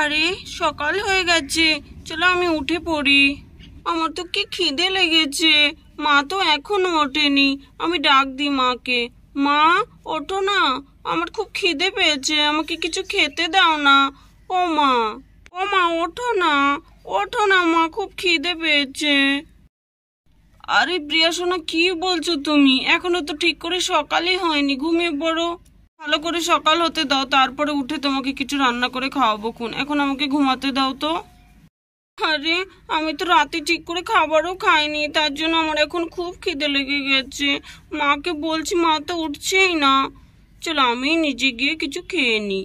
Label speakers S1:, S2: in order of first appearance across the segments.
S1: আরে সকাল হয়ে গেছে চলো আমি উঠে পড়ি আমার তো কি খিদে লেগেছে মা তো এখনো ওঠেনি আমি ডাক দিই মাকে মা ওঠো না আমার খুব খিদে পেয়েছে আমাকে কিছু খেতে দাও না ও মা ও মা ওঠো না ওঠো না মা খুব খিদে পেয়েছে আরে প্রিয়া সোনা কি বলছো তুমি এখনো তো ঠিক করে সকালই হয়নি ঘুমিয়ে পড়ো ভালো করে সকাল হতে দাও তারপরে উঠে তোমাকে কিছু রান্না করে খাওয়াবো খুন এখন আমাকে ঘুমাতে দাও তো আরে আমি তো রাতে ঠিক করে খাবারও খাইনি তার জন্য আমার এখন খুব খিদে লেগে গেছে মাকে বলছি মা তো উঠছেই না চলো আমি নিজে গিয়ে কিছু খেয়ে নিই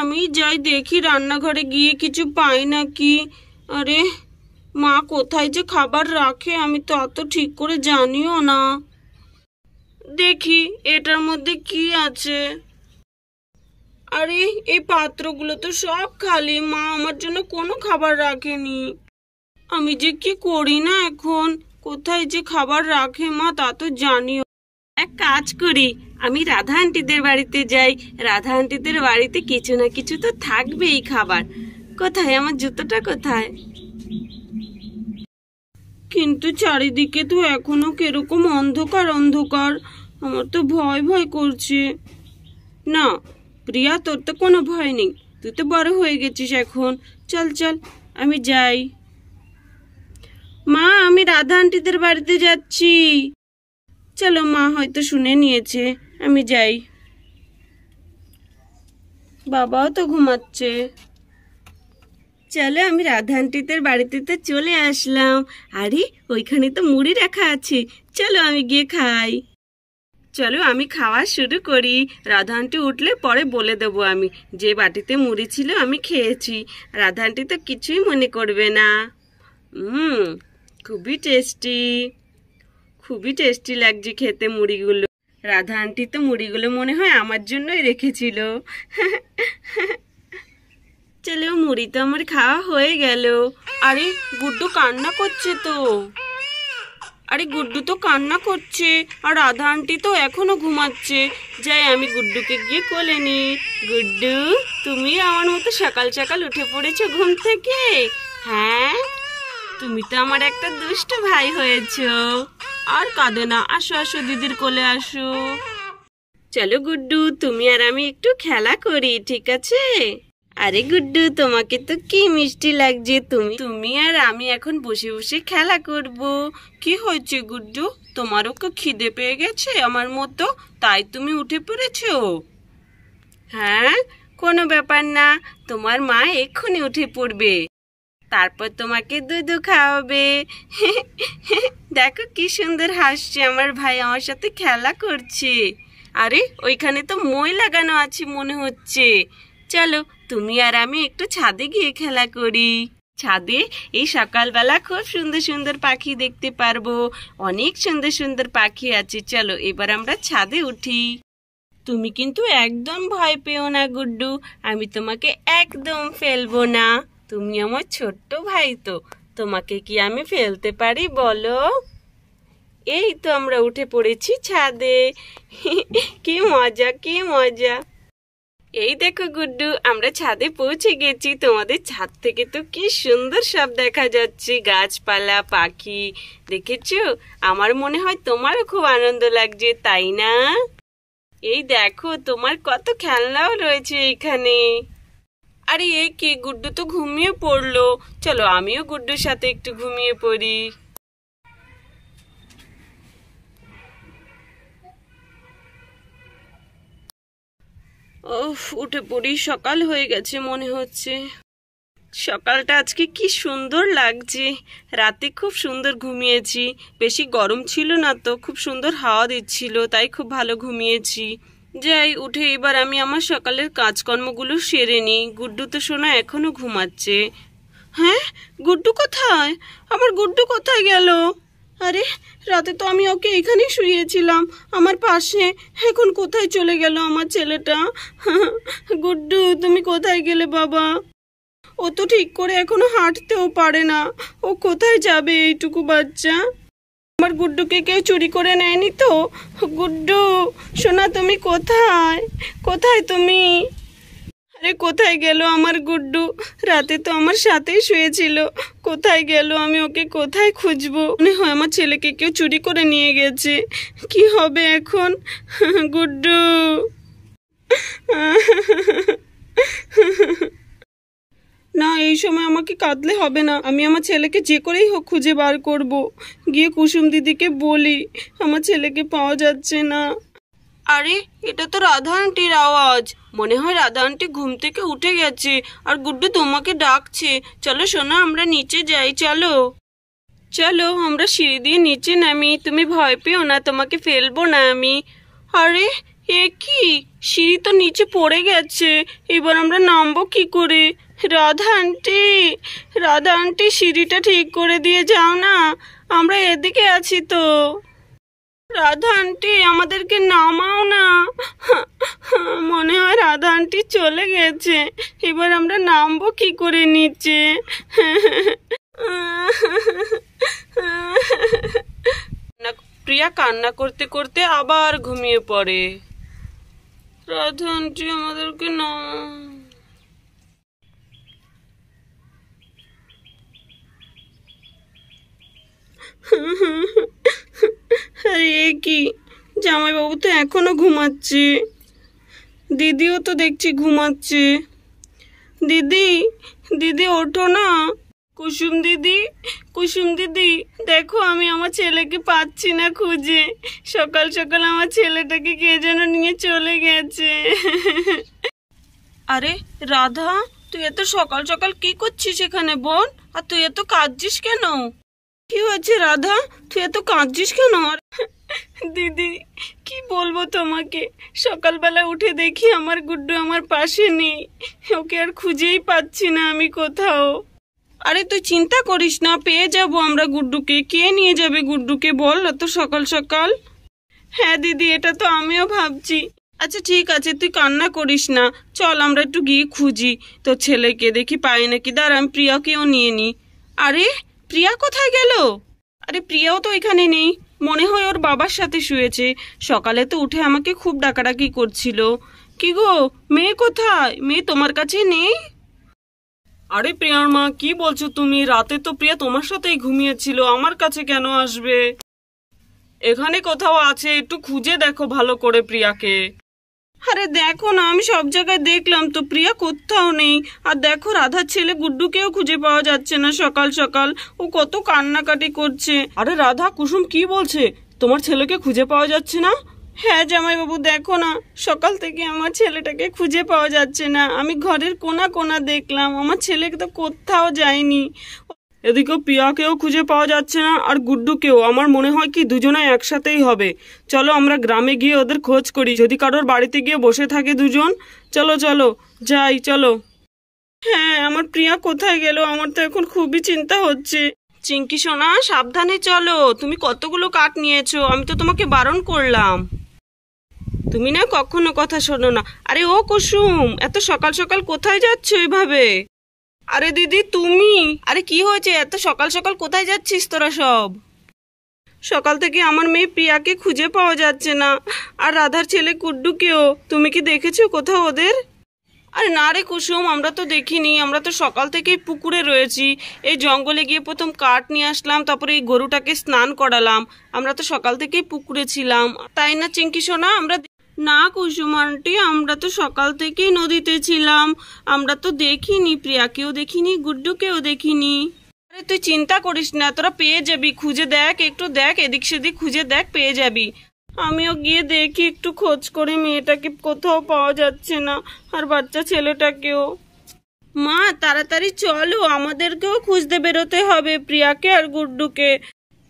S1: আমি যাই দেখি রান্নাঘরে গিয়ে কিছু পাই নাকি আরে মা কোথায় যে খাবার রাখে আমি তো অত ঠিক করে জানিও না দেখি এটার মধ্যে কি আছে আরে এই পাত্রগুলো তো সব খালি মা আমার জন্য কোনো খাবার রাখেনি আমি যে কি করি না এখন কোথায় যে খাবার রাখে মা তা তো জানিও এক কাজ করি আমি রাধা আন্টিদের বাড়িতে যাই রাধা আন্টিদের বাড়িতে কিছু না কিছু তো থাকবেই খাবার কোথায় আমার জুতোটা কোথায় কিন্তু চারিদিকে তো এখনো কেরকম অন্ধকার অন্ধকার আমার তো ভয় ভয় করছে না প্রিয়া তোর তো কোনো ভয় নেই তুই তো বড় হয়ে গেছিস এখন চল চল আমি যাই মা আমি রাধা আন্টিদের বাড়িতে যাচ্ছি চলো মা হয়তো শুনে নিয়েছে আমি যাই বাবাও তো ঘুমাচ্ছে চলো আমি রাধান্টিতের বাড়িতে চলে আসলাম আরে ওইখানে তো মুড়ি রাখা আছে চলো আমি গিয়ে খাই চলো আমি খাওয়া শুরু করি রাধানটি উঠলে পরে বলে দেবো আমি যে বাটিতে মুড়ি ছিল আমি খেয়েছি রাধানটি তো কিছুই মনে করবে না হুম খুবই টেস্টি খুবই টেস্টি লাগছে খেতে মুড়িগুলো রাধা আন্টি তো মুড়িগুলো মনে হয় আমার জন্যই রেখেছিল চলে মুড়ি তো আমার খাওয়া হয়ে গেল আরে গুড্ডু কান্না করছে তো আরে গুড্ডু তো কান্না করছে আর রাধা আন্টি তো এখনো ঘুমাচ্ছে যাই আমি গুড্ডুকে গিয়ে কোলে নি গুড্ডু তুমি আমার মতো সকাল সকাল উঠে পড়েছ ঘুম থেকে হ্যাঁ তুমি তো আমার একটা দুষ্ট ভাই হয়েছো আর কাঁদো না আসো আসো দিদির কোলে আসো চলো গুড্ডু তুমি আর আমি একটু খেলা করি ঠিক আছে আরে গুড্ডু তোমাকে তো কি মিষ্টি লাগছে তুমি তুমি আর আমি এখন বসে বসে খেলা করব কি হয়েছে গুড্ডু তোমারও কি খিদে পেয়ে গেছে আমার মতো তাই তুমি উঠে পড়েছো হ্যাঁ কোনো ব্যাপার না তোমার মা এক্ষুনি উঠে পড়বে তারপর তোমাকে দুধ খাওয়াবে দেখো কি সুন্দর হাসছে আমার ভাই আমার সাথে খেলা করছে আরে ওইখানে তো মই লাগানো আছে মনে হচ্ছে চলো তুমি আর আমি একটু ছাদে গিয়ে খেলা করি ছাদে এই সকালবেলা খুব সুন্দর সুন্দর পাখি দেখতে পারবো অনেক সুন্দর সুন্দর পাখি আছে চলো এবার আমরা ছাদে উঠি তুমি কিন্তু একদম ভয় পেও না গুড্ডু আমি তোমাকে একদম ফেলবো না তুমি আমার ছোট্ট ভাই তো তোমাকে কি আমি ফেলতে পারি বলো এই তো আমরা উঠে পড়েছি ছাদে কি মজা কি মজা এই দেখো গুড্ডু আমরা ছাদে পৌঁছে গেছি তোমাদের ছাদ থেকে তো কি সুন্দর সব দেখা যাচ্ছে গাছপালা পাখি দেখেছো আমার মনে হয় তোমারও খুব আনন্দ লাগছে তাই না এই দেখো তোমার কত খেলনাও রয়েছে এখানে আরে এ কে গুড্ডু তো ঘুমিয়ে পড়লো চলো আমিও গুড্ডুর সাথে একটু ঘুমিয়ে পড়ি উঠে পড়ি সকাল হয়ে গেছে মনে হচ্ছে সকালটা আজকে কি সুন্দর লাগছে রাতে খুব সুন্দর ঘুমিয়েছি বেশি গরম ছিল না তো খুব সুন্দর হাওয়া দিচ্ছিল তাই খুব ভালো ঘুমিয়েছি যাই উঠে এবার আমি আমার সকালের কাজকর্মগুলো সেরে নিই গুড্ডু তো শোনা এখনো ঘুমাচ্ছে হ্যাঁ গুড্ডু কোথায় আমার গুড্ডু কোথায় গেল আরে রাতে তো আমি ওকে এখানেই শুয়েছিলাম আমার পাশে এখন কোথায় চলে গেল আমার ছেলেটা গুড্ডু তুমি কোথায় গেলে বাবা ও তো ঠিক করে এখনো হাঁটতেও পারে না ও কোথায় যাবে এইটুকু বাচ্চা আমার গুড্ডুকে কেউ চুরি করে নেয়নি তো গুড্ডু সোনা তুমি কোথায় কোথায় তুমি আরে কোথায় গেল আমার গুড্ডু রাতে তো আমার সাথেই শুয়েছিল কোথায় গেল আমি ওকে কোথায় খুঁজবো মনে হয় আমার ছেলেকে কেউ চুরি করে নিয়ে গেছে কি হবে এখন গুড্ডু না এই সময় আমাকে কাঁদলে হবে না আমি আমার ছেলেকে যে করেই হোক খুঁজে বার করব গিয়ে কুসুম দিদিকে বলি আমার ছেলেকে পাওয়া যাচ্ছে না আরে এটা তো রাধা আন্টির আওয়াজ মনে হয় রাধা আন্টি ঘুম থেকে উঠে গেছে আর গুড্ডু তোমাকে ডাকছে চলো সোনা আমরা নিচে যাই চলো চলো আমরা সিঁড়ি দিয়ে নিচে নামি তুমি ভয় পেও না তোমাকে ফেলবো না আমি আরে এ কি সিঁড়ি তো নিচে পড়ে গেছে এবার আমরা নামবো কি করে রাধা আন্টি রাধা আন্টি সিঁড়িটা ঠিক করে দিয়ে যাও না আমরা এদিকে আছি তো রাধা আন্টি আমাদেরকে নামাও না মনে হয় রাধা আন্টি চলে গেছে এবার আমরা নামবো কি করে নিচে প্রিয়া কান্না করতে করতে আবার ঘুমিয়ে পড়ে রাধা আন্টি আমাদেরকে নাম হুম হুম দেখি জামাইবাবু তো এখনও ঘুমাচ্ছে দিদিও তো দেখছি ঘুমাচ্ছে দিদি দিদি ওঠো না কুসুম দিদি কুসুম দিদি দেখো আমি আমার ছেলেকে পাচ্ছি না খুঁজে সকাল সকাল আমার ছেলেটাকে কে যেন নিয়ে চলে গেছে আরে রাধা তুই এত সকাল সকাল কি করছিস এখানে বোন আর তুই এত কাঁদছিস কেন কি হয়েছে রাধা তুই এত কাঁদছিস কেন আর দিদি কি বলবো তোমাকে সকালবেলা উঠে দেখি আমার গুড্ডু আমার পাশে নেই ওকে আর খুঁজেই পাচ্ছি না আমি কোথাও আরে তুই চিন্তা করিস না পেয়ে যাব আমরা গুড্ডুকে কে নিয়ে যাবে গুড্ডুকে বল এত সকাল সকাল হ্যাঁ দিদি এটা তো আমিও ভাবছি আচ্ছা ঠিক আছে তুই কান্না করিস না চল আমরা একটু গিয়ে খুঁজি তো ছেলেকে দেখি পাই নাকি দাঁড়া আমি প্রিয়াকেও নিয়ে নি আরে প্রিয়া কোথায় গেল আরে প্রিয়াও তো এখানে নেই মনে হয় ওর বাবার সাথে শুয়েছে সকালে তো উঠে আমাকে খুব ডাকাডাকি করছিল কি গো মেয়ে কোথায় মেয়ে তোমার কাছে নেই আরে প্রিয়ার মা কি বলছো তুমি রাতে তো প্রিয়া তোমার সাথেই ঘুমিয়েছিল আমার কাছে কেন আসবে এখানে কোথাও আছে একটু খুঁজে দেখো ভালো করে প্রিয়াকে আরে দেখো না আমি সব জায়গায় দেখলাম তো প্রিয়া কোথাও নেই আর দেখো রাধার ছেলে গুড্ডুকেও খুঁজে পাওয়া যাচ্ছে না সকাল সকাল ও কত কান্নাকাটি করছে আরে রাধা কুসুম কি বলছে তোমার ছেলেকে খুঁজে পাওয়া যাচ্ছে না হ্যাঁ জামাইবাবু দেখো না সকাল থেকে আমার ছেলেটাকে খুঁজে পাওয়া যাচ্ছে না আমি ঘরের কোনা কোনা দেখলাম আমার ছেলেকে তো কোথাও যায়নি এদিকেও পিয়াকেও খুঁজে পাওয়া যাচ্ছে না আর গুড্ডুকেও আমার মনে হয় কি দুজনে একসাথেই হবে চলো আমরা গ্রামে গিয়ে ওদের খোঁজ করি যদি কারোর বাড়িতে গিয়ে বসে থাকে দুজন চলো চলো যাই চলো হ্যাঁ আমার প্রিয়া কোথায় গেল আমার তো এখন খুবই চিন্তা হচ্ছে চিঙ্কি সোনা সাবধানে চলো তুমি কতগুলো কাঠ নিয়েছো আমি তো তোমাকে বারণ করলাম তুমি না কখনো কথা শোনো না আরে ও কুসুম এত সকাল সকাল কোথায় যাচ্ছ এভাবে আরে দিদি তুমি আরে কি হয়েছে এত সকাল সকাল কোথায় যাচ্ছিস তোরা সব সকাল থেকে আমার মেয়ে প্রিয়াকে খুঁজে পাওয়া যাচ্ছে না আর রাধার ছেলে কুড্ডুকেও তুমি কি দেখেছো কোথাও ওদের আরে না রে কুসুম আমরা তো দেখিনি আমরা তো সকাল থেকেই পুকুরে রয়েছি এই জঙ্গলে গিয়ে প্রথম কাঠ নিয়ে আসলাম তারপরে এই গরুটাকে স্নান করালাম আমরা তো সকাল থেকেই পুকুরে ছিলাম তাই না চিঙ্কি সোনা আমরা না কুসুম আন্টি আমরা তো সকাল থেকেই নদীতে ছিলাম আমরা তো দেখিনি প্রিয়াকেও দেখিনি গুড্ডুকেও দেখিনি আরে তুই চিন্তা করিস না তোরা পেয়ে যাবি খুঁজে দেখ একটু দেখ এদিক সেদিক খুঁজে দেখ পেয়ে যাবি আমিও গিয়ে দেখি একটু খোঁজ করে মেয়েটাকে কোথাও পাওয়া যাচ্ছে না আর বাচ্চা ছেলেটাকেও মা তাড়াতাড়ি চলো আমাদেরকেও খুঁজতে বেরোতে হবে প্রিয়াকে আর গুড্ডুকে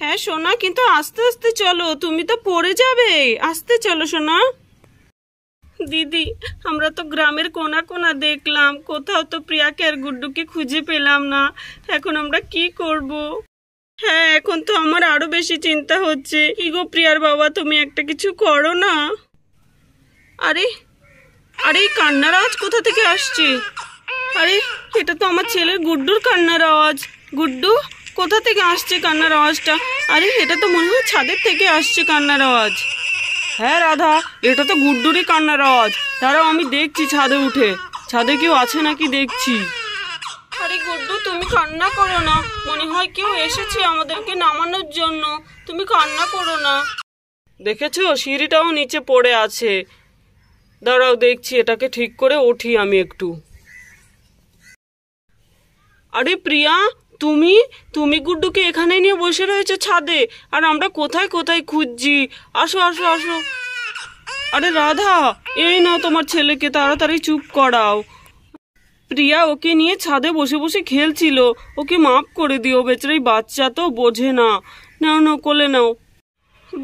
S1: হ্যাঁ সোনা কিন্তু আস্তে আস্তে চলো তুমি তো পড়ে যাবে আস্তে চলো সোনা দিদি আমরা তো গ্রামের কোনা কোনা দেখলাম কোথাও তো প্রিয়াকে আর গুড্ডুকে খুঁজে পেলাম না এখন আমরা কি করব। হ্যাঁ এখন তো আমার আরো বেশি চিন্তা হচ্ছে কি গো প্রিয়ার বাবা তুমি একটা কিছু করো না আরে আরে কান্নার আওয়াজ কোথা থেকে আসছে আরে এটা তো আমার ছেলের গুড্ডুর কান্নার আওয়াজ গুড্ডু কোথা থেকে আসছে কান্নার আওয়াজটা আরে এটা তো মনে হয় ছাদের থেকে আসছে কান্নার আওয়াজ হ্যাঁ রাধা এটা তো গুড্ডুরই কান্নার আওয়াজ দাঁড়াও আমি দেখছি ছাদে উঠে ছাদে কেউ আছে নাকি দেখছি আরে গুড্ডু তুমি কান্না করো না মনে হয় কেউ এসেছে আমাদেরকে নামানোর জন্য তুমি কান্না করো না দেখেছো সিঁড়িটাও নিচে পড়ে আছে দাঁড়াও দেখছি এটাকে ঠিক করে উঠি আমি একটু আরে প্রিয়া তুমি তুমি গুড্ডুকে এখানে নিয়ে বসে রয়েছে ছাদে আর আমরা কোথায় কোথায় খুঁজছি আসো আসো আসো আরে রাধা এই নাও তোমার ছেলেকে তাড়াতাড়ি চুপ করাও প্রিয়া ওকে নিয়ে ছাদে বসে বসে খেলছিল ওকে মাফ করে দিও বেচারি বাচ্চা তো বোঝে না নাও নাও কোলে নাও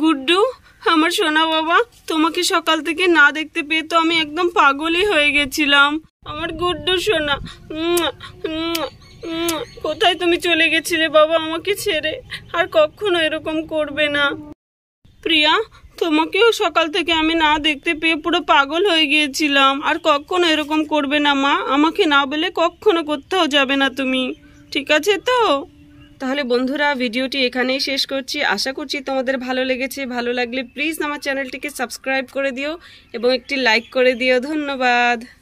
S1: গুড্ডু আমার সোনা বাবা তোমাকে সকাল থেকে না দেখতে পেয়ে তো আমি একদম পাগলই হয়ে গেছিলাম আমার গুড্ডু সোনা কোথায় তুমি চলে গেছিলে বাবা আমাকে ছেড়ে আর কখনো এরকম করবে না প্রিয়া তোমাকেও সকাল থেকে আমি না দেখতে পেয়ে পুরো পাগল হয়ে গিয়েছিলাম আর কখনো এরকম করবে না মা আমাকে না বলে কখনো কোথাও যাবে না তুমি ঠিক আছে তো তাহলে বন্ধুরা ভিডিওটি এখানেই শেষ করছি আশা করছি তোমাদের ভালো লেগেছে ভালো লাগলে প্লিজ আমার চ্যানেলটিকে সাবস্ক্রাইব করে দিও এবং একটি লাইক করে দিও ধন্যবাদ